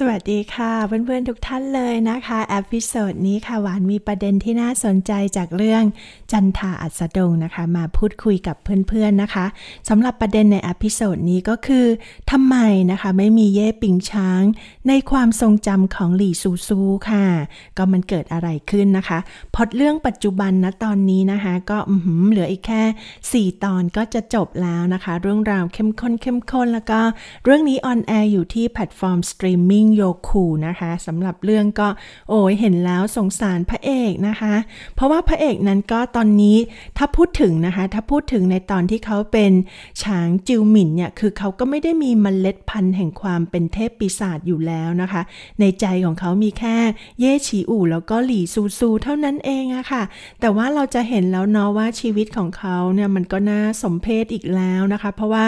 สวัสดีค่ะ เพื่อนๆ ทุกท่านเลยนะคะแอพิโซดนี้ค่ะ หวานมีประเด็นที่น่าสนใจจากเรื่องจันทาอัศดงนะคะ มาพูดคุยกับเพื่อนๆนะคะสำหรับประเด็นในอพิโซดนี้ก็คือทำไมนะคะไม่มีเย่ปิงช้าง ในความทรงจำของหลี่ซูซูค่ะ ก็มันเกิดอะไรขึ้นนะคะพอดเรื่องปัจจุบันนะตอนนี้นะคะก็เหลืออีกแค่ 4 ตอนก็จะจบแล้วนะคะ เรื่องราวเข้มข้น เข้มข้นแล้วก็เรื่องนี้ออนแอร์อยู่ที่แพลตฟอร์มสตรีมมิ่งงโยคูนะคะสำหรับเรื่องก็โอ้ยเห็นแล้วสงสารพระเอกนะคะ เพราะว่าพระเอกนั้นก็ตอนนี้ถ้าพูดถึงนะคะถ้าพูดถึงในตอนที่เขาเป็นช้างจิวหมินเนี่ยคือเขาก็ไม่ได้มีมเมล็ดพันธุ์แห่งความเป็นเทพปีศาจอยู่แล้วนะคะ ในใจของเขามีแค่เย่ฉีอู่แล้วก็หลี่ซูซู เท่านั้นเองอะค่ะแต่ว่าเราจะเห็นแล้วเนาะว่าชีวิตของเขาเนี่ยมันก็น่าสมเพชอีกแล้วนะคะ เพราะว่า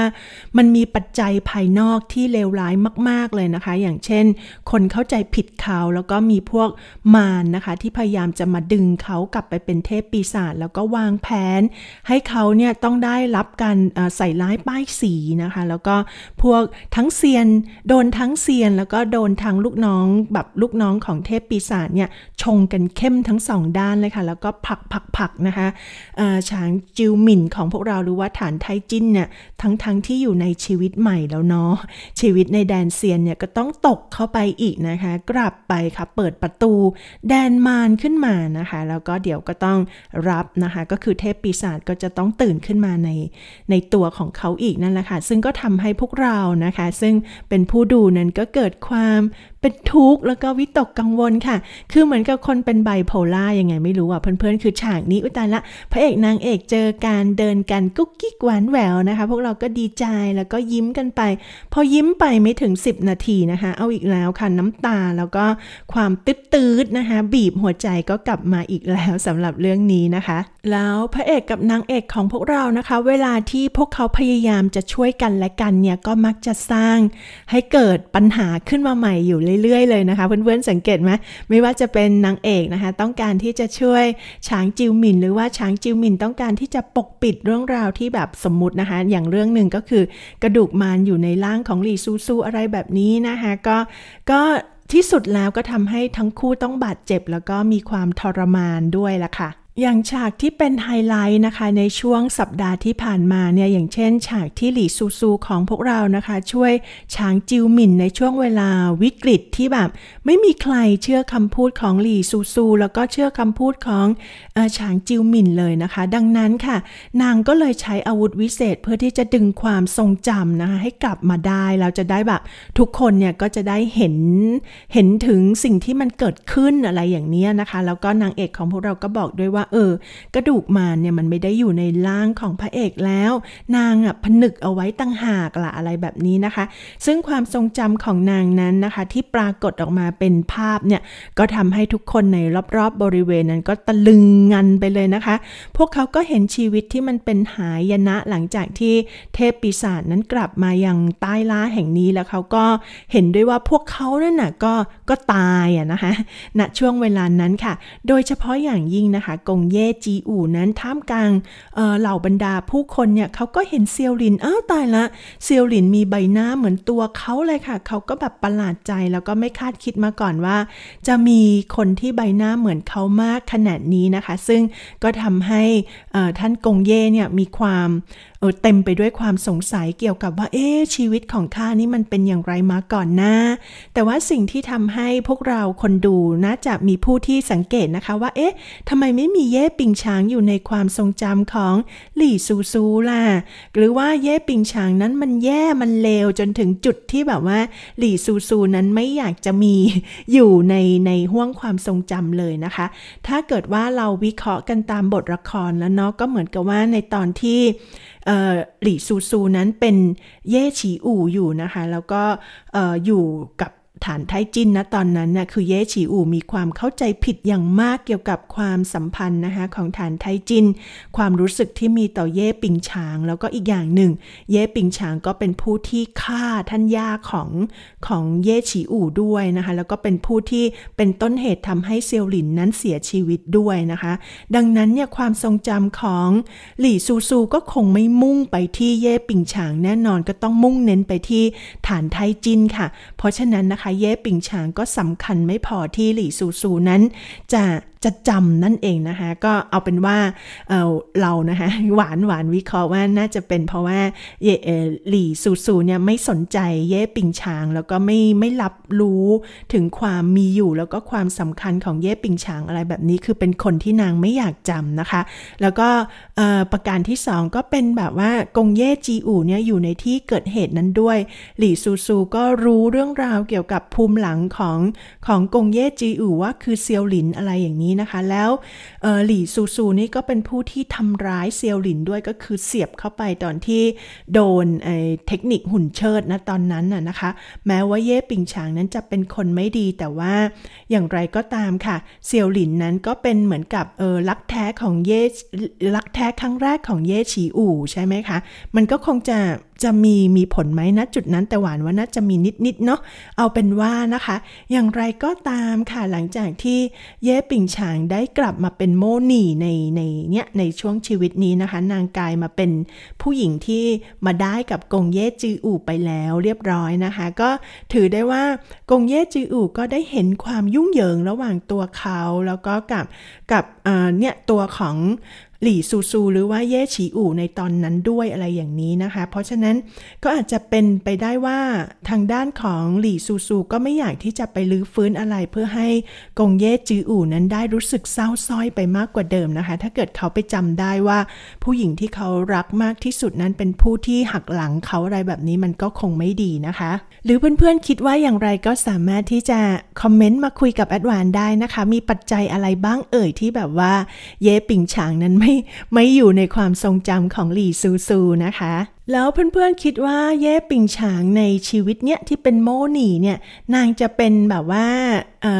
มันมีปัจจัยภายนอกที่เลวร้ายมาก ๆเลยนะคะ อย่างเช่นคนเข้าใจผิดเขาแล้วก็มีพวกมารนะคะที่พยายามจะมาดึงเขากลับไปเป็นเทพปีศาจแล้วก็วางแผน ให้เขาเนี่ยต้องได้รับการใส่ร้ายป้ายสีนะคะ แล้วก็พวกทั้งเซียนโดนทั้งเซียนแล้วก็โดนทั้งลูกน้องแบบลูกน้องของเทพปีศาจเนี่ยชงกันเข้มทั้งสองด้านเลยค่ะแล้วก็ผักผักผักนะคะฉางจิวหมินของพวกเราหรือว่าฐานไทจินเนี่ยทั้งทั้งที่อยู่ในชีวิตใหม่แล้วเนาะชีวิตในแดนเซียนเนี่ยก็ต้องตกเข้าไปอีกนะคะ กลับไปค่ะ เปิดประตูแดนมารขึ้นมานะคะ แล้วก็เดี๋ยวก็ต้องรับนะคะ ก็คือเทพปีศาจก็จะต้องตื่นขึ้นมาในในตัวของเขาอีกนั่นแหละค่ะ ซึ่งก็ทำให้พวกเรานะคะ ซึ่งเป็นผู้ดูนั้นก็เกิดความเป็นทุกข์แล้วก็วิตกกังวลค่ะ คือเหมือนกับคนเป็นไบโพล่ายังไงไม่รู้อ่ะเพื่อนๆคือฉากนี้อุตาละพระเอกนางเอกเจอการเดินกันกุ๊กกิ๊กหวานแหววนะคะ พวกเราก็ดีใจแล้วก็ยิ้มกันไป พอยิ้มไปไม่ถึง 10 นาทีนะคะเอาอีกแล้วค่ะน้ำตาแล้วก็ความตื๊ดตืดนะคะบีบหัวใจก็กลับมาอีกแล้วสำหรับเรื่องนี้นะคะ แล้วพระเอกกับนางเอกของพวกเรานะคะ เวลาที่พวกเขาพยายามจะช่วยกันและกันเนี่ยก็มักจะสร้างให้เกิดปัญหาขึ้นมาใหม่อยู่เรื่อย ๆ เลย นะคะ เพื่อนๆสังเกตไหมไม่ว่าจะเป็นนางเอกนะคะต้องการที่จะช่วยช้างจิวหมินหรือว่าช้างจิวหมินต้องการที่จะปกปิดเรื่องราวที่แบบสมมตินะคะอย่างเรื่องหนึ่งก็คือกระดูกมารอยู่ในร่างของหลี่ซูซูอะไรแบบนี้นะคะก็ก็ที่สุดแล้วก็ทำให้ทั้งคู่ต้องบาดเจ็บแล้วก็มีความทรมานด้วยล่ะค่ะอย่างฉากที่เป็นไฮไลท์นะคะ ในช่วงสัปดาห์ที่ผ่านมาเนี่ยอย่างเช่นฉากที่หลี่ซูซูของพวกเรานะคะ ช่วยช้างจิวหมินในช่วงเวลาวิกฤตที่แบบไม่มีใครเชื่อคำพูดของหลี่ซูซูแล้วก็เชื่อคำพูดของอช้างจิวหมินเลยนะคะ ดังนั้นค่ะ นางก็เลยใช้อาวุธวิเศษ เพื่อที่จะดึงความทรงจำนะคะให้กลับมาได้เราจะได้แบบ ทุกคนเนี่ยก็จะได้เห็นเห็นถึงสิ่งที่มันเกิดขึ้นอะไรอย่างนี้นะคะ แล้วก็นางเอกของพวกเราก็บอกด้วยว่าเออกระดูกมารเนี่ยมันไม่ได้อยู่ในร่างของพระเอกแล้วนางอ่ะผนึกเอาไว้ตั้งหากละอะไรแบบนี้นะคะ ซึ่งความทรงจำของนางนั้นนะคะ ที่ปรากฏออกมาเป็นภาพเนี่ยก็ทำให้ทุกคนในรอบๆบริเวณนั้นก็ตะลึงงันไปเลยนะคะ พวกเขาก็เห็นชีวิตที่มันเป็นหายนะหลังจากที่เทพปีศาจนั้นกลับมายังใต้ล่าแห่งนี้แล้วเขาก็เห็นด้วยว่าพวกเขาเนี่ยนะก็ก็ตายอ่ะนะคะณนะช่วงเวลานั้นค่ะ โดยเฉพาะอย่างยิ่งนะคะกงงเย่จีอู่นั้นท่ามกลางเหล่าบรรดาผู้คนเนี่ยเขาก็เห็นเซียวหลินอ้าวตายละเซียวหลินมีใบหน้าเหมือนตัวเขาเลยค่ะเขาก็แบบประหลาดใจแล้วก็ไม่คาดคิดมาก่อนว่า จะมีคนที่ใบหน้าเหมือนเขามากขนาดนี้นะคะ ซึ่งก็ทำให้ท่านกงเย่เนี่ยมีความเออเต็มไปด้วยความสงสัยเกี่ยวกับว่า เอ๊ชีวิตของข้านี่มันเป็นอย่างไรมาก่อนนะแต่ว่าสิ่งที่ทำให้พวกเราคนดู น่าจะมีผู้ที่สังเกตนะคะว่า เอ๊ะทำไมไม่มีเย่ปิงช้างอยู่ในความทรงจำของหลี่ซูซูล่ะหรือว่าเย่ปิงช้างนั้นมันแย่มันเลวจนถึงจุดที่แบบว่า หลี่ซูซูนั้นไม่อยากจะมีอยู่ในในห้วงความทรงจำเลยนะคะ ถ้าเกิดว่าเราวิเคราะห์กันตามบทละครแล้วเนาะก็เหมือนกับว่าในตอนที่หลี่ซูซูนั้นเป็น เย่ฉีอู่อยู่นะคะ แล้วก็อยู่กับฐานไทจินนะตอนนั้นนะคือเย่ฉีอู่มีความเข้าใจผิดอย่างมากเกี่ยวกับความสัมพันธ์นะคะของฐานไทจินความรู้สึกที่มีต่อเย่ปิงฉาง แล้วก็อีกอย่างหนึ่ง เย่ปิงฉางก็เป็นผู้ที่ฆ่าท่านย่าของของเย่ฉีอู่ด้วยนะคะแล้วก็เป็นผู้ที่เป็นต้นเหตุทำให้เซียวหลินนั้นเสียชีวิตด้วยนะคะ ดังนั้นเนี่ยความทรงจำของหลี่ซูซูก็คงไม่มุ่งไปที่เย่ปิงฉาง แน่นอนก็ต้องมุ่งเน้นไปที่ฐานไทจินค่ะ เพราะฉะนั้นนะคะเย่ปิงฉางก็สำคัญไม่พอที่หลี่ซูซูนั้น จะจะจำนั่นเองนะคะก็เอาเป็นว่าเเรานะคะหวานหวานวิเคราะห์ว่าน่าจะเป็นเพราะว่าเยหลี่ซูซูเนี่ยไม่สนใจเย่ปิงชางแล้วก็ไม่ไม่รับรู้ถึงความมีอยู่แล้วก็ความสำคัญของเย่ปิงชางอะไรแบบนี้คือเป็นคนที่นางไม่อยากจำนะคะ แล้วก็ประการที่สองก็เป็นแบบว่ากงเย่จีอู่เนี่ยอยู่ในที่เกิดเหตุนั้นด้วยหลี่ซูซูก็รู้เรื่องราวเกี่ยวกับภูมิหลังของของกงเย่จีอู่ว่าคือเซียวหลินอะไรอย่างนี้ี้นะคะแล้วหลี่ซูซูนี่ก็เป็นผู้ที่ทำร้ายเซียวหลินด้วยก็คือเสียบเข้าไปตอนที่โดนเทคนิคหุ่นเชิดนะตอนนั้นน่ะนะคะแม้ว่าเย่ปิงฉางนั้นจะเป็นคนไม่ดีแต่ว่าอย่างไรก็ตามค่ะ เซียวหลินนั้นก็เป็นเหมือนกับลรักแท้ของเย่รักแท้ครั้งแรกของเย่ฉีอู่ใช่ไหมคะมันก็คงจะจะมีมีผลไหมนะจุดนั้นแต่หวานว่าน่าจะมีนิดๆเนาะเอาเป็นว่านะคะอย่างไรก็ตามค่ะหลังจากที่เย่ปิงฉางได้กลับมาเป็นโมนีในในเนี้ยในช่วงชีวิตนี้นะคะ นางกายมาเป็นผู้หญิงที่มาได้กับกงเย่จืออู่ไปแล้วเรียบร้อยนะคะ ก็ถือได้ว่ากงเย่จืออู่ก็ได้เห็นความยุ่งเหยิงระหว่างตัวเขาแล้วก็กับกับเนี่ยตัวของหลี่ซูซูหรือว่าเย่ฉีอู่ในตอนนั้นด้วยอะไรอย่างนี้นะคะ เพราะฉะนั้นก็อาจจะเป็นไปได้ว่าทางด้านของหลี่ซูซูก็ไม่อยากที่จะไปลื้อฟื้นอะไรเพื่อให้กงเย่จืออู่นั้นได้รู้สึกเศร้าซ้อยไปมากกว่าเดิมนะคะ ถ้าเกิดเขาไปจำได้ว่าผู้หญิงที่เขารักมากที่สุดนั้นเป็นผู้ที่หักหลังเขาอะไรแบบนี้มันก็คงไม่ดีนะคะ หรือเพื่อนๆคิดว่าอย่างไรก็สามารถที่จะคอมเมนต์มาคุยกับแอดวานได้นะคะมีปัจจัยอะไรบ้างเอ่ยที่แบบว่าเย่ปิงฉางนั้นไม่ไม่ไม่อยู่ในความทรงจำของหลี่ซูซูนะคะ แล้วเพื่อนๆคิดว่าเย่ปิงฉางในชีวิตเนี้ยที่เป็นโมหนีเนี่ย นางจะเป็นแบบว่า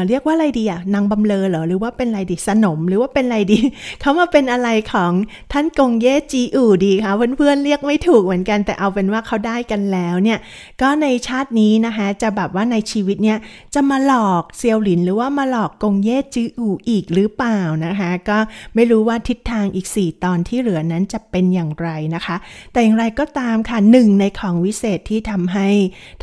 เรียกว่าอะไรดีอะนางบำเลอเหรอหรือว่าเป็นอะไรดีสนมหรือว่าเป็นอะไรดีเขามาเป็นอะไรของท่านกงเย่จีอู่ดีคะเพื่อนๆเรียกไม่ถูกเหมือนกันแต่เอาเป็นว่าเขาได้กันแล้วเนี่ยก็ในชาตินี้นะคะจะแบบว่าในชีวิตเนี่ยจะมาหลอกเซียวหลินหรือว่ามาหลอกกงเย่จีอู่อีกหรือเปล่านะคะก็ไม่รู้ว่าทิศทางอีก4ตอนที่เหลือนั้นจะเป็นอย่างไรนะคะ แต่อย่างไรก็ตามค่ะหนึ่งในของวิเศษที่ทำให้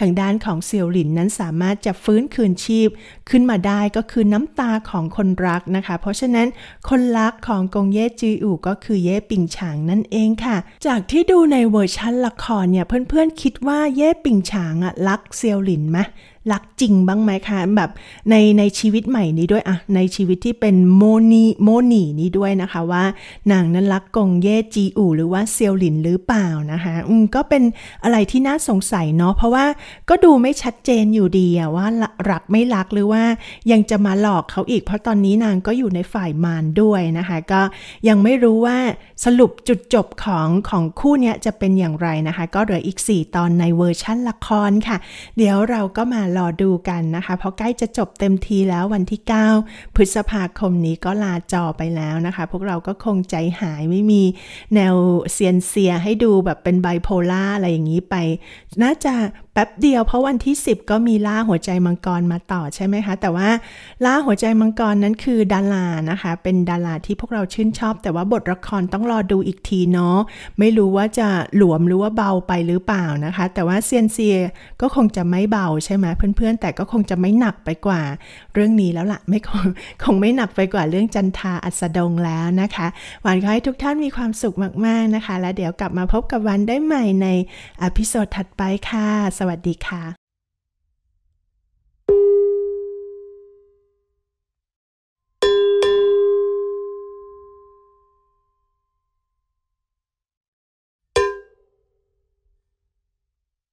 ทางด้านของเซียวหลินนั้นสามารถจะฟื้นคืนชีพขึ้นมาได้ก็คือน้ำตาของคนรักนะคะ เพราะฉะนั้นคนรักของกงเย่จีอูก็คือเย่ปิงฉางนั่นเองค่ะ จากที่ดูในเวอร์ชันละครเนี่ยเพื่อนๆคิดว่าเย่ปิงฉางอะรักเซียวหลินไหมรักจริงบ้างไหมคะแบบใน ในชีวิตใหม่นี้ด้วยอะในชีวิตที่เป็นโมนีโมนีนี้ด้วยนะคะว่านางนั้นรักกงเย่จีอู่หรือว่าเซียวหลินหรือเปล่านะคะอืมก็เป็นอะไรที่น่าสงสัยเนาะเพราะว่าก็ดูไม่ชัดเจนอยู่ดีอะว่ารักไม่รักหรือว่ายังจะมาหลอกเขาอีก เพราะตอนนี้นางก็อยู่ในฝ่ายมารด้วยนะคะ ก็ยังไม่รู้ว่าสรุปจุดจบของของคู่นี้จะเป็นอย่างไรนะคะ ก็เหลืออีก 4 ตอนในเวอร์ชั่นละครค่ะ เดี๋ยวเราก็มารอดูกันนะคะ เพราะใกล้จะจบเต็มทีแล้ววันที่ 9 พฤษภาคมนี้ก็ลาจอไปแล้วนะคะ พวกเราก็คงใจหายไม่มีแนวเซียนเซียให้ดูแบบเป็นไบโพล่าอะไรอย่างนี้ไป น่าจะแป๊บเดียวเพราะวันที่ 10 ก็มีล่าหัวใจมังกรมาต่อใช่ไหมคะ แต่ว่าล่าหัวใจมังกรนั้นคือดารานะคะ เป็นดาราที่พวกเราชื่นชอบ แต่ว่าบทละครต้องรอดูอีกทีเนาะไม่รู้ว่าจะหลวมหรือว่าเบาไปหรือเปล่านะคะ แต่ว่าเซียนเซียก็คงจะไม่เบาใช่ไหมเพื่อนๆ แต่ก็คงจะไม่หนักไปกว่าเรื่องนี้แล้วละ่ะไม่คงคงไม่หนักไปกว่าเรื่องจันทาอัสดงแล้วนะคะ หวานขอให้ทุกท่านมีความสุขมากๆนะคะ และเดี๋ยวกลับมาพบกับวันได้ใหม่ในอพิโซดถัดไปค่ะวัสดีค่ะ